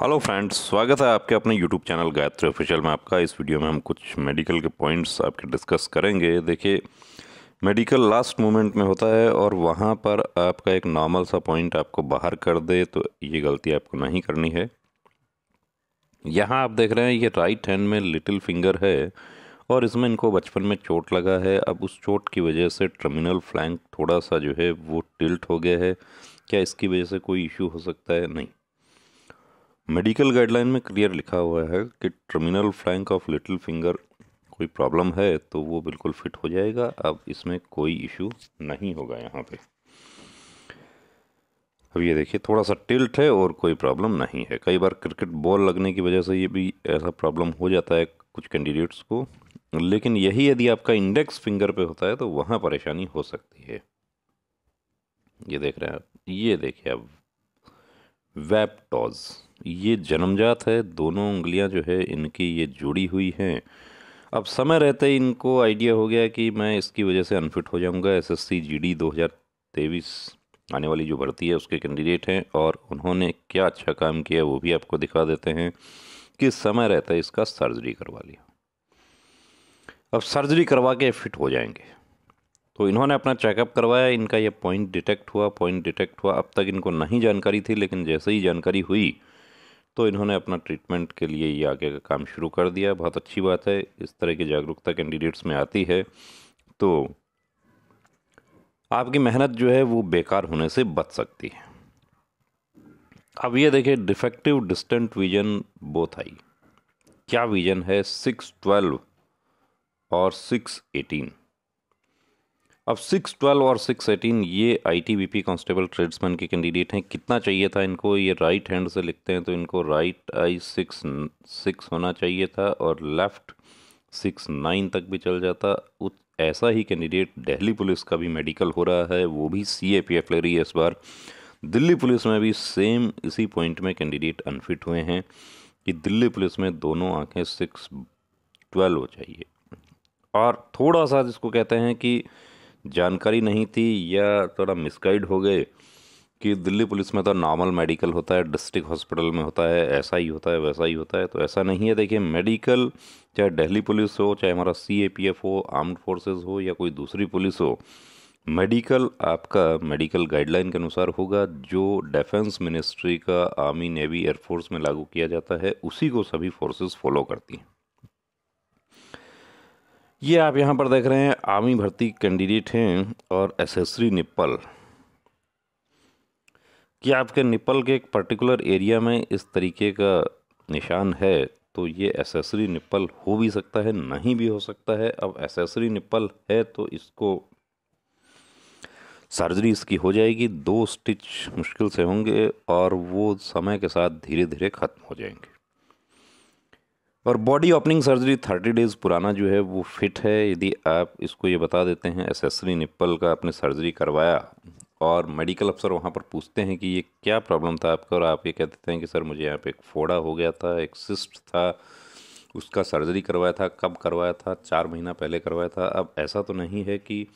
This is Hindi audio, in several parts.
हेलो फ्रेंड्स स्वागत है आपके अपने यूट्यूब चैनल गायत्री ऑफिशियल में आपका इस वीडियो में हम कुछ मेडिकल के पॉइंट्स आपके डिस्कस करेंगे देखिए मेडिकल लास्ट मोमेंट में होता है और वहाँ पर आपका एक नॉर्मल सा पॉइंट आपको बाहर कर दे तो ये गलती आपको नहीं करनी है यहाँ आप देख रहे हैं ये राइट हैंड में लिटिल फिंगर है और इसमें इनको बचपन में चोट लगा है अब उस चोट की वजह से टर्मिनल फ्लैंक थोड़ा सा जो है वो टिल्ट हो गया है क्या इसकी वजह से कोई इशू हो सकता है नहीं मेडिकल गाइडलाइन में क्लियर लिखा हुआ है कि terminal phalanx of little finger कोई प्रॉब्लम है तो वो बिल्कुल फिट हो जाएगा अब इसमें कोई इशू नहीं होगा यहाँ पे अब ये देखिए थोड़ा सा टिल्ट है और कोई प्रॉब्लम नहीं है कई बार क्रिकेट बॉल लगने की वजह से ये भी ऐसा प्रॉब्लम हो जाता है कुछ कैंडिडेट्स को लेकिन यही यदि आपका इंडेक्स फिंगर पे होता है तो वहाँ परेशानी हो सकती है ये देख रहे हैं आप ये देखिए अब वेपटॉज टॉज़ ये जन्मजात है दोनों उंगलियां जो है इनकी ये जुड़ी हुई हैं अब समय रहते ही इनको आइडिया हो गया कि मैं इसकी वजह से अनफिट हो जाऊंगा एसएससी जीडी 2023 आने वाली जो भर्ती है उसके कैंडिडेट हैं और उन्होंने क्या अच्छा काम किया वो भी आपको दिखा देते हैं कि समय रहता है इसका सर्जरी करवा लिया अब सर्जरी करवा के फिट हो जाएंगे तो इन्होंने अपना चेकअप करवाया इनका ये पॉइंट डिटेक्ट हुआ पॉइंट डिटेक्ट हुआ अब तक इनको नहीं जानकारी थी लेकिन जैसे ही जानकारी हुई तो इन्होंने अपना ट्रीटमेंट के लिए ये आगे का काम शुरू कर दिया बहुत अच्छी बात है इस तरह की जागरूकता कैंडिडेट्स में आती है तो आपकी मेहनत जो है वो बेकार होने से बच सकती है अब ये देखिए defective distant vision both eye क्या विजन है सिक्स ट्वेल्व और सिक्स एटीन अब सिक्स ट्वेल्व और सिक्स एटीन ये I T B P constable tradesman के कैंडिडेट हैं कितना चाहिए था इनको ये राइट हैंड से लिखते हैं तो इनको राइट आई सिक्स सिक्स होना चाहिए था और लेफ़्ट सिक्स नाइन तक भी चल जाता ऐसा ही कैंडिडेट दिल्ली पुलिस का भी मेडिकल हो रहा है वो भी सी ए पी एफ ले रही है इस बार दिल्ली पुलिस में भी सेम इसी पॉइंट में कैंडिडेट अनफिट हुए हैं कि दिल्ली पुलिस में दोनों आँखें सिक्स ट्वेल्व हो चाहिए और थोड़ा सा जिसको कहते हैं कि जानकारी नहीं थी या थोड़ा मिसगाइड हो गए कि दिल्ली पुलिस में तो नॉर्मल मेडिकल होता है डिस्ट्रिक्ट हॉस्पिटल में होता है ऐसा ही होता है वैसा ही होता है तो ऐसा नहीं है देखिए मेडिकल चाहे दिल्ली पुलिस हो चाहे हमारा सी ए पी एफ हो आर्म्ड फोर्सेस हो या कोई दूसरी पुलिस हो मेडिकल आपका मेडिकल गाइडलाइन के अनुसार होगा जो डिफेंस मिनिस्ट्री का आर्मी नेवी एयरफोर्स में लागू किया जाता है उसी को सभी फोर्सेस फॉलो करती हैं ये आप यहाँ पर देख रहे हैं आर्मी भर्ती कैंडिडेट हैं और एसेसरी निप्पल कि आपके निप्पल के एक पर्टिकुलर एरिया में इस तरीके का निशान है तो ये एसेसरी निप्पल हो भी सकता है नहीं भी हो सकता है अब एसेसरी निप्पल है तो इसको सर्जरी इसकी हो जाएगी दो स्टिच मुश्किल से होंगे और वो समय के साथ धीरे धीरे ख़त्म हो जाएंगे और body opening surgery thirty days पुराना जो है वो फिट है यदि आप इसको ये बता देते हैं एसेसरी निप्पल का आपने सर्जरी करवाया और मेडिकल अफसर वहाँ पर पूछते हैं कि ये क्या प्रॉब्लम था आपका और आप ये कह देते हैं कि सर मुझे यहाँ पे एक फोड़ा हो गया था एक सिस्ट था उसका सर्जरी करवाया था कब करवाया था चार महीना पहले करवाया था अब ऐसा तो नहीं है कि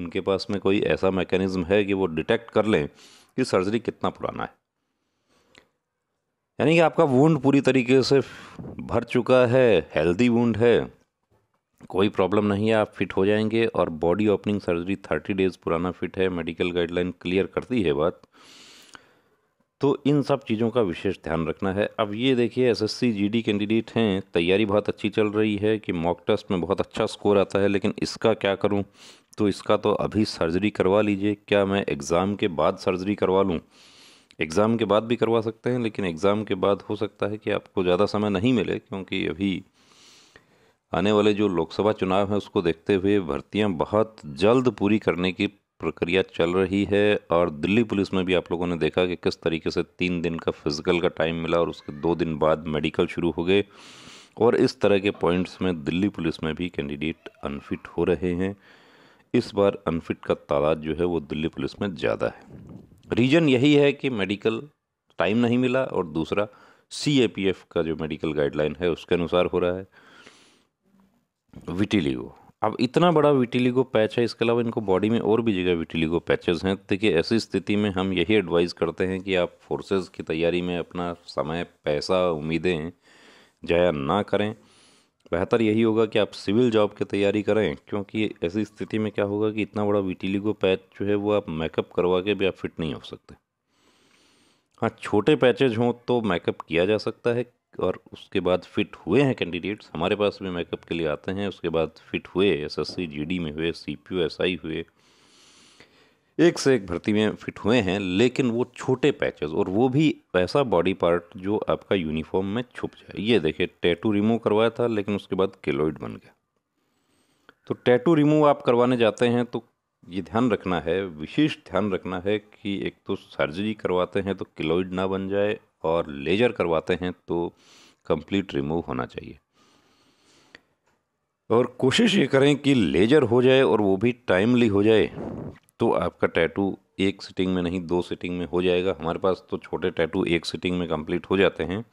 उनके पास में कोई ऐसा मैकेनिज़्म है कि वो डिटेक्ट कर लें कि सर्जरी कितना पुराना है यानी कि आपका वूंड पूरी तरीके से भर चुका है हेल्दी वुंड है कोई प्रॉब्लम नहीं है आप फिट हो जाएंगे और body opening surgery thirty days पुराना फिट है मेडिकल गाइडलाइन क्लियर करती है बात तो इन सब चीज़ों का विशेष ध्यान रखना है अब ये देखिए एसएससी जीडी कैंडिडेट हैं तैयारी बहुत अच्छी चल रही है कि मॉक टेस्ट में बहुत अच्छा स्कोर आता है लेकिन इसका क्या करूं तो इसका तो अभी सर्जरी करवा लीजिए क्या मैं एग्ज़ाम के बाद सर्जरी करवा लूँ एग्ज़ाम के बाद भी करवा सकते हैं लेकिन एग्ज़ाम के बाद हो सकता है कि आपको ज़्यादा समय नहीं मिले क्योंकि अभी आने वाले जो लोकसभा चुनाव हैं उसको देखते हुए भर्तियां बहुत जल्द पूरी करने की प्रक्रिया चल रही है और दिल्ली पुलिस में भी आप लोगों ने देखा कि किस तरीके से तीन दिन का फिज़िकल का टाइम मिला और उसके दो दिन बाद मेडिकल शुरू हो गए और इस तरह के पॉइंट्स में दिल्ली पुलिस में भी कैंडिडेट अनफिट हो रहे हैं इस बार अनफिट का तादाद जो है वो दिल्ली पुलिस में ज़्यादा है रीज़न यही है कि मेडिकल टाइम नहीं मिला और दूसरा सी ए पी एफ का जो मेडिकल गाइडलाइन है उसके अनुसार हो रहा है विटिलिगो अब इतना बड़ा विटिलिगो पैच है इसके अलावा इनको बॉडी में और भी जगह विटिलिगो पैचेस हैं देखिए ऐसी स्थिति में हम यही एडवाइस करते हैं कि आप फोर्सेस की तैयारी में अपना समय पैसा उम्मीदें जाया ना करें बेहतर यही होगा कि आप सिविल जॉब की तैयारी करें क्योंकि ऐसी स्थिति में क्या होगा कि इतना बड़ा विटिलिगो पैच जो है वो आप मेकअप करवा के भी आप फिट नहीं हो सकते हाँ छोटे पैचेज हों तो मेकअप किया जा सकता है और उसके बाद फिट हुए हैं कैंडिडेट्स हमारे पास भी मेकअप के लिए आते हैं उसके बाद फिट हुए जी डी में हुए सीपीओ एसआई हुए एक से एक भर्ती में फिट हुए हैं लेकिन वो छोटे पैचेस और वो भी ऐसा बॉडी पार्ट जो आपका यूनिफॉर्म में छुप जाए ये देखिए टैटू रिमूव करवाया था लेकिन उसके बाद केलोइड बन गया तो टैटू रिमूव आप करवाने जाते हैं तो ये ध्यान रखना है विशेष ध्यान रखना है कि एक तो सर्जरी करवाते हैं तो किलोइड ना बन जाए और लेजर करवाते हैं तो कंप्लीट रिमूव होना चाहिए और कोशिश ये करें कि लेजर हो जाए और वो भी टाइमली हो जाए तो आपका टैटू एक सिटिंग में नहीं दो सिटिंग में हो जाएगा हमारे पास तो छोटे टैटू एक सिटिंग में कंप्लीट हो जाते हैं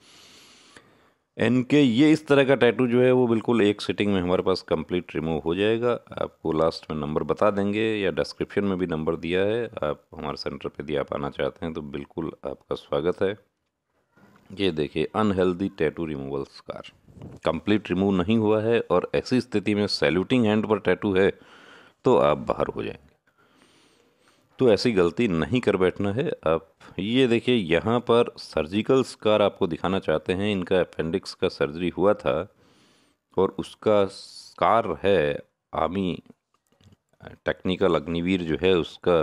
एन के ये इस तरह का टैटू जो है वो बिल्कुल एक सिटिंग में हमारे पास कंप्लीट रिमूव हो जाएगा आपको लास्ट में नंबर बता देंगे या डिस्क्रिप्शन में भी नंबर दिया है आप हमारे सेंटर पे दिया आप आना चाहते हैं तो बिल्कुल आपका स्वागत है ये देखिए unhealthy tattoo removal scar complete remove नहीं हुआ है और ऐसी स्थिति में सैल्यूटिंग हैंड पर टैटू है तो आप बाहर हो जाएंगे तो ऐसी गलती नहीं कर बैठना है आप ये देखिए यहाँ पर सर्जिकल स्कार आपको दिखाना चाहते हैं इनका अपेंडिक्स का सर्जरी हुआ था और उसका स्कार है आर्मी टेक्निकल अग्निवीर जो है उसका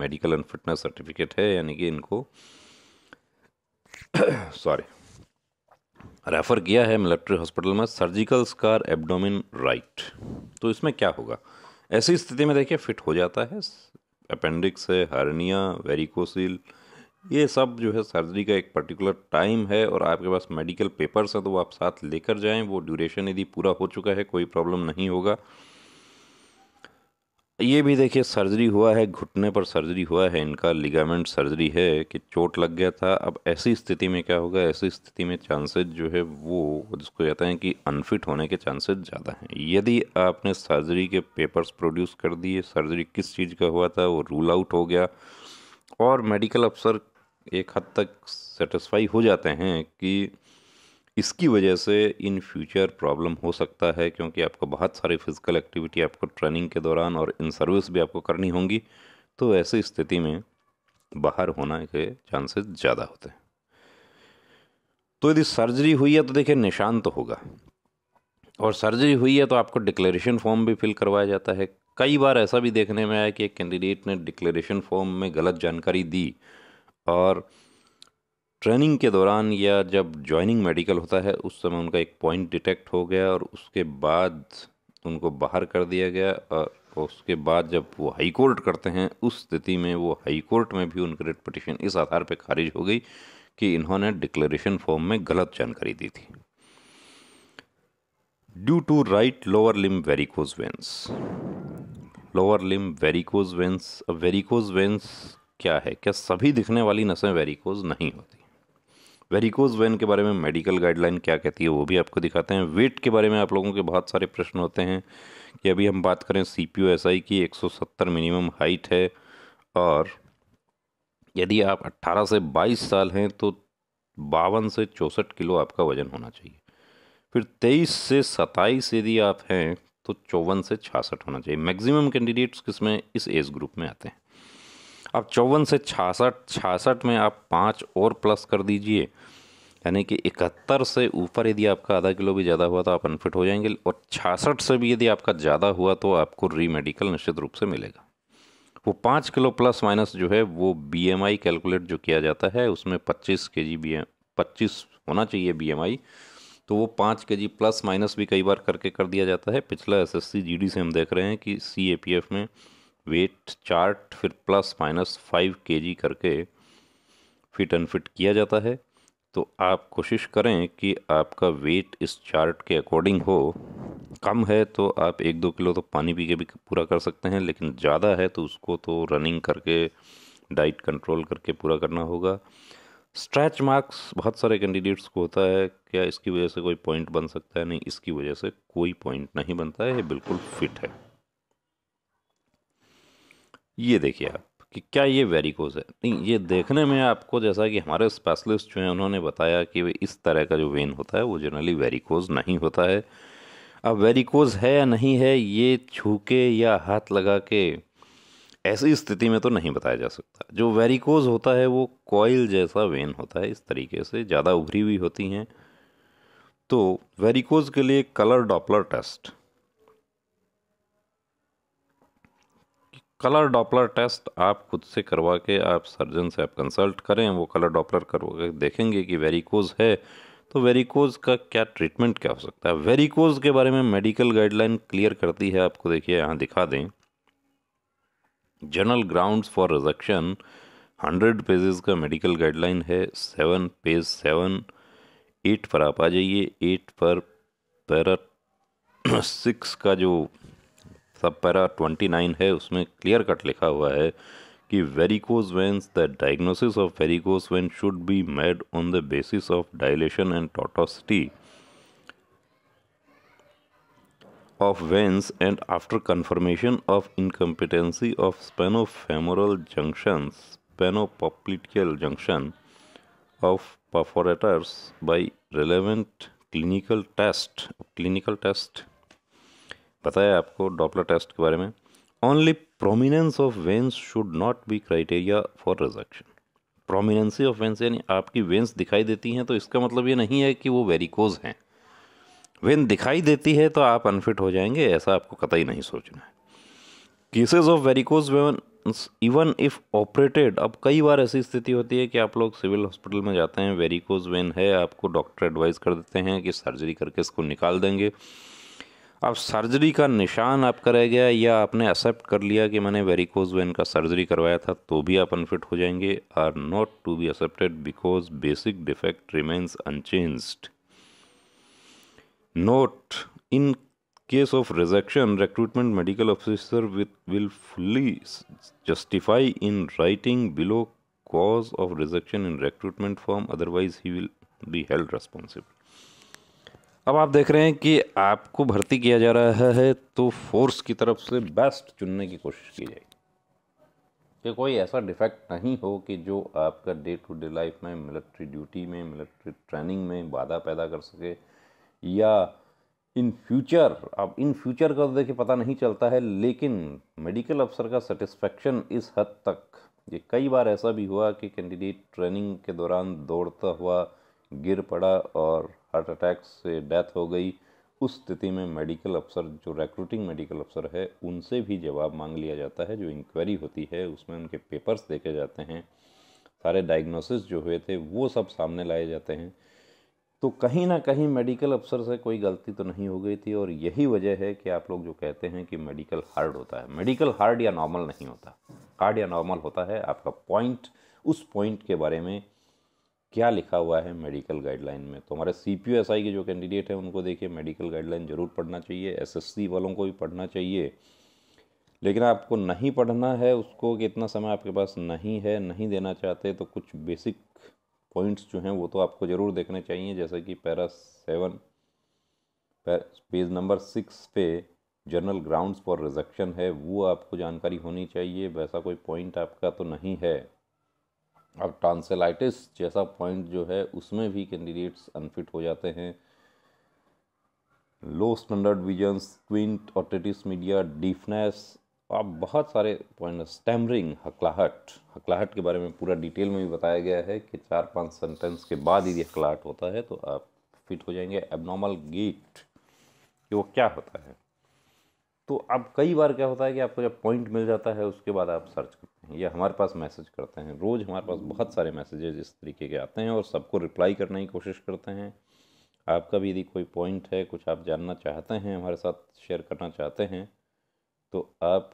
मेडिकल एंड फिटनेस सर्टिफिकेट है यानी कि इनको सॉरी रेफ़र किया है मिलिट्री हॉस्पिटल में सर्जिकल स्कार एब्डोमिन राइट तो इसमें क्या होगा ऐसी स्थिति में देखिए फिट हो जाता है अपेंडिक्स है हार्निया वेरिकोसिल ये सब जो है सर्जरी का एक पर्टिकुलर टाइम है और आपके पास मेडिकल पेपर्स है तो वो आप साथ लेकर जाएं वो ड्यूरेशन यदि पूरा हो चुका है कोई प्रॉब्लम नहीं होगा ये भी देखिए सर्जरी हुआ है घुटने पर सर्जरी हुआ है इनका लिगामेंट सर्जरी है कि चोट लग गया था अब ऐसी स्थिति में क्या होगा ऐसी स्थिति में चांसेस जो है वो जिसको कहते हैं कि अनफिट होने के चांसेस ज़्यादा हैं यदि आपने सर्जरी के पेपर्स प्रोड्यूस कर दिए सर्जरी किस चीज़ का हुआ था वो रूल आउट हो गया और मेडिकल अफसर एक हद तक सेटिस्फाई हो जाते हैं कि इसकी वजह से इन फ्यूचर प्रॉब्लम हो सकता है क्योंकि आपको बहुत सारी फिज़िकल एक्टिविटी आपको ट्रेनिंग के दौरान और इन सर्विस भी आपको करनी होंगी तो ऐसी स्थिति में बाहर होना के चांसेस ज़्यादा होते हैं तो यदि सर्जरी हुई है तो देखिए निशान तो होगा और सर्जरी हुई है तो आपको डिक्लेरेशन फॉर्म भी फिल करवाया जाता है कई बार ऐसा भी देखने में आया कि एक कैंडिडेट ने डिक्लेरेशन फॉर्म में गलत जानकारी दी और ट्रेनिंग के दौरान या जब जॉइनिंग मेडिकल होता है उस समय उनका एक पॉइंट डिटेक्ट हो गया और उसके बाद उनको बाहर कर दिया गया और उसके बाद जब वो हाई कोर्ट करते हैं उस स्थिति में वो हाई कोर्ट में भी उनकी रिट पटिशन इस आधार पर खारिज हो गई कि इन्होंने डिक्लेरेशन फॉर्म में गलत जानकारी दी थी due to right lower limb varicose veins lower limb varicose veins अब वेरिकोज वेंस क्या है क्या सभी दिखने वाली नसें वेरिकोज नहीं होती वेरिकोज वेन के बारे में मेडिकल गाइडलाइन क्या कहती है वो भी आपको दिखाते हैं वेट के बारे में आप लोगों के बहुत सारे प्रश्न होते हैं कि अभी हम बात करें सी पी एस आई की एक सौ सत्तर मिनिमम हाइट है और यदि आप अट्ठारह से बाईस साल हैं तो बावन से चौंसठ किलो आपका वज़न होना चाहिए फिर तेईस से सत्ताईस यदि आप हैं तो चौवन से छासठ होना चाहिए मैक्सिमम कैंडिडेट्स किस में इस एज ग्रुप में आते हैं अब चौवन से छासठ छासठ में आप पाँच और प्लस कर दीजिए यानी कि इकहत्तर से ऊपर यदि आपका आधा किलो भी ज़्यादा हुआ तो आप अनफिट हो जाएंगे और छासठ से भी यदि आपका ज़्यादा हुआ तो आपको री मेडिकल निश्चित रूप से मिलेगा वो पाँच किलो प्लस माइनस जो है वो बी कैलकुलेट जो किया जाता है उसमें पच्चीस के जी बी पच्चीस होना चाहिए बी तो वो पाँच के जी प्लस माइनस भी कई बार करके कर दिया जाता है पिछला एस एस से हम देख रहे हैं कि सी में वेट चार्ट फिर plus minus five K G करके फिट एंड फिट किया जाता है तो आप कोशिश करें कि आपका वेट इस चार्ट के अकॉर्डिंग हो कम है तो आप एक दो किलो तो पानी पी के भी पूरा कर सकते हैं लेकिन ज़्यादा है तो उसको तो रनिंग करके डाइट कंट्रोल करके पूरा करना होगा स्ट्रैच मार्क्स बहुत सारे कैंडिडेट्स को होता है क्या इसकी वजह से कोई पॉइंट बन सकता है नहीं इसकी वजह से कोई पॉइंट नहीं बनता है ये बिल्कुल फिट है ये देखिए आप कि क्या ये वेरिकोज है नहीं ये देखने में आपको जैसा कि हमारे स्पेशलिस्ट जो हैं उन्होंने बताया कि इस तरह का जो वेन होता है वो जनरली वेरिकोज नहीं होता है अब वेरिकोज है या नहीं है ये छू के या हाथ लगा के ऐसी स्थिति में तो नहीं बताया जा सकता जो वेरिकोज होता है वो कॉयल जैसा वेन होता है इस तरीके से ज़्यादा उभरी हुई होती हैं तो वेरिकोज के लिए colour Doppler test colour Doppler test आप खुद से करवा के आप सर्जन से आप कंसल्ट करें वो कलर डॉपलर करवा के देखेंगे कि वेरिकोज है तो वेरिकोज का क्या ट्रीटमेंट क्या हो सकता है वेरिकोज के बारे में मेडिकल गाइडलाइन क्लियर करती है आपको देखिए यहाँ दिखा दें general grounds for rejection hundred pages का मेडिकल गाइडलाइन है सेवन पेज सेवन एट पर आप आ जाइए एट पर पैरा सिक्स का जो सब पैरा ट्वेंटी नाइन है उसमें क्लियर कट लिखा हुआ है कि varicose veins the diagnosis of varicose vein should be made on the basis of dilatation and tortuosity of veins and after confirmation of incompetency of saphenofemoral junction saphenopopliteal junction of perforators by relevant clinical test clinical test पता है आपको डॉपलर टेस्ट के बारे में only prominence of veins should not be criteria for rejection prominency of veins यानी आपकी वेंस दिखाई देती हैं तो इसका मतलब ये नहीं है कि वो वेरिकोज हैं वेन दिखाई देती है तो आप अनफिट हो जाएंगे ऐसा आपको कतई नहीं सोचना है cases of varicose veins even if operated अब कई बार ऐसी स्थिति होती है कि आप लोग सिविल हॉस्पिटल में जाते हैं वेरिकोज वेन है आपको डॉक्टर एडवाइस कर देते हैं कि सर्जरी करके इसको निकाल देंगे अब सर्जरी का निशान आपका रह गया या आपने एक्सेप्ट कर लिया कि मैंने वेरिकोज वेन का सर्जरी करवाया था तो भी आप अनफिट हो जाएंगे are not to be accepted because basic defect remains unchanged note in case of rejection recruitment medical officer will fully justify in writing below cause of rejection in recruitment form otherwise he will be held responsible अब आप देख रहे हैं कि आपको भर्ती किया जा रहा है तो फोर्स की तरफ से बेस्ट चुनने की कोशिश की जाएगी कि कोई ऐसा डिफेक्ट नहीं हो कि जो आपका डे टू डे लाइफ में मिलिट्री ड्यूटी में मिलिट्री ट्रेनिंग में बाधा पैदा कर सके या इन फ्यूचर अब इन फ्यूचर का तो देखिए पता नहीं चलता है लेकिन मेडिकल अफसर का सेटिस्फेक्शन इस हद तक ये कई बार ऐसा भी हुआ कि कैंडिडेट ट्रेनिंग के दौरान दौड़ता हुआ गिर पड़ा और हार्ट अटैक से डेथ हो गई उस स्थिति में मेडिकल अफसर जो रिक्रूटिंग मेडिकल अफसर है उनसे भी जवाब मांग लिया जाता है जो इंक्वायरी होती है उसमें उनके पेपर्स देखे जाते हैं सारे डायग्नोसिस जो हुए थे वो सब सामने लाए जाते हैं तो कहीं ना कहीं मेडिकल अफसर से कोई गलती तो नहीं हो गई थी और यही वजह है कि आप लोग जो कहते हैं कि मेडिकल हार्ड होता है मेडिकल हार्ड या नॉर्मल नहीं होता हार्ड या नॉर्मल होता है आपका पॉइंट उस पॉइंट के बारे में क्या लिखा हुआ है मेडिकल गाइडलाइन में तो हमारे सी पी एस आई के जो कैंडिडेट हैं उनको देखिए मेडिकल गाइडलाइन ज़रूर पढ़ना चाहिए एसएससी वालों को भी पढ़ना चाहिए लेकिन आपको नहीं पढ़ना है उसको कि इतना समय आपके पास नहीं है नहीं देना चाहते तो कुछ बेसिक पॉइंट्स जो हैं वो तो आपको ज़रूर देखने चाहिए जैसे कि para seven page number six पे जनरल ग्राउंड्स फॉर रिजेक्शन है वो आपको जानकारी होनी चाहिए वैसा कोई पॉइंट आपका तो नहीं है अब ट्रांसेलाइटिस जैसा पॉइंट जो है उसमें भी कैंडिडेट्स अनफिट हो जाते हैं लो स्टैंडर्ड विजन क्विंट और टेटिस मीडिया डीफनेस और बहुत सारे पॉइंट स्टैमरिंग हकलाहट हकलाहट के बारे में पूरा डिटेल में भी बताया गया है कि चार पांच सेंटेंस के बाद यदि हकलाहट होता है तो आप फिट हो जाएंगे एबनॉर्मल गेट कि वो क्या होता है तो अब कई बार क्या होता है कि आपको जब पॉइंट मिल जाता है उसके बाद आप सर्च करते हैं या हमारे पास मैसेज करते हैं रोज़ हमारे पास बहुत सारे मैसेजेज इस तरीके के आते हैं और सबको रिप्लाई करने की कोशिश करते हैं आपका भी यदि कोई पॉइंट है कुछ आप जानना चाहते हैं हमारे साथ शेयर करना चाहते हैं तो आप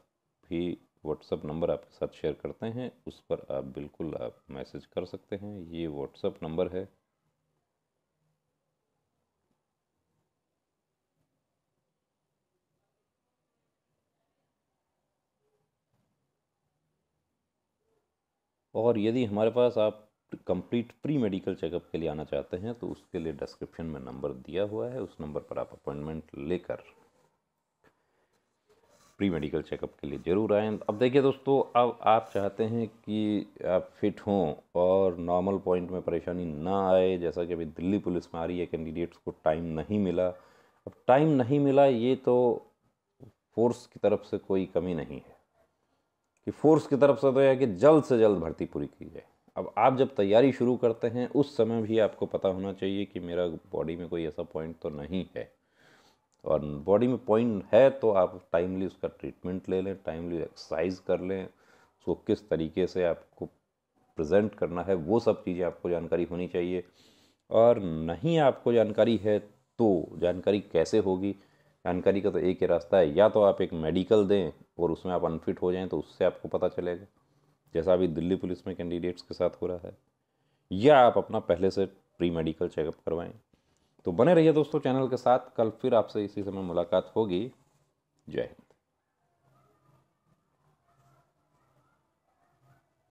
भी व्हाट्सअप नंबर आपके साथ शेयर करते हैं उस पर आप बिल्कुल आप मैसेज कर सकते हैं ये व्हाट्सअप नंबर है और यदि हमारे पास आप कंप्लीट प्री मेडिकल चेकअप के लिए आना चाहते हैं तो उसके लिए डिस्क्रिप्शन में नंबर दिया हुआ है उस नंबर पर आप अपॉइंटमेंट लेकर प्री मेडिकल चेकअप के लिए ज़रूर आएँ अब देखिए दोस्तों अब आप चाहते हैं कि आप फिट हों और नॉर्मल पॉइंट में परेशानी ना आए जैसा कि अभी दिल्ली पुलिस में आ रही है कैंडिडेट्स को टाइम नहीं मिला अब टाइम नहीं मिला ये तो फोर्स की तरफ से कोई कमी नहीं है कि फोर्स की तरफ से तो यह कि जल्द से जल्द भर्ती पूरी की जाए अब आप जब तैयारी शुरू करते हैं उस समय भी आपको पता होना चाहिए कि मेरा बॉडी में कोई ऐसा पॉइंट तो नहीं है और बॉडी में पॉइंट है तो आप टाइमली उसका ट्रीटमेंट ले लें टाइमली एक्सरसाइज कर लें उसको किस तरीके से आपको प्रेजेंट करना है वो सब चीज़ें आपको जानकारी होनी चाहिए और नहीं आपको जानकारी है तो जानकारी कैसे होगी जानकारी का तो एक ही रास्ता है या तो आप एक मेडिकल दें और उसमें आप अनफिट हो जाएं तो उससे आपको पता चलेगा जैसा अभी दिल्ली पुलिस में कैंडिडेट्स के साथ हो रहा है या आप अपना पहले से प्री मेडिकल चेकअप करवाएं तो बने रहिए दोस्तों चैनल के साथ कल फिर आपसे इसी समय मुलाकात होगी जय हिंद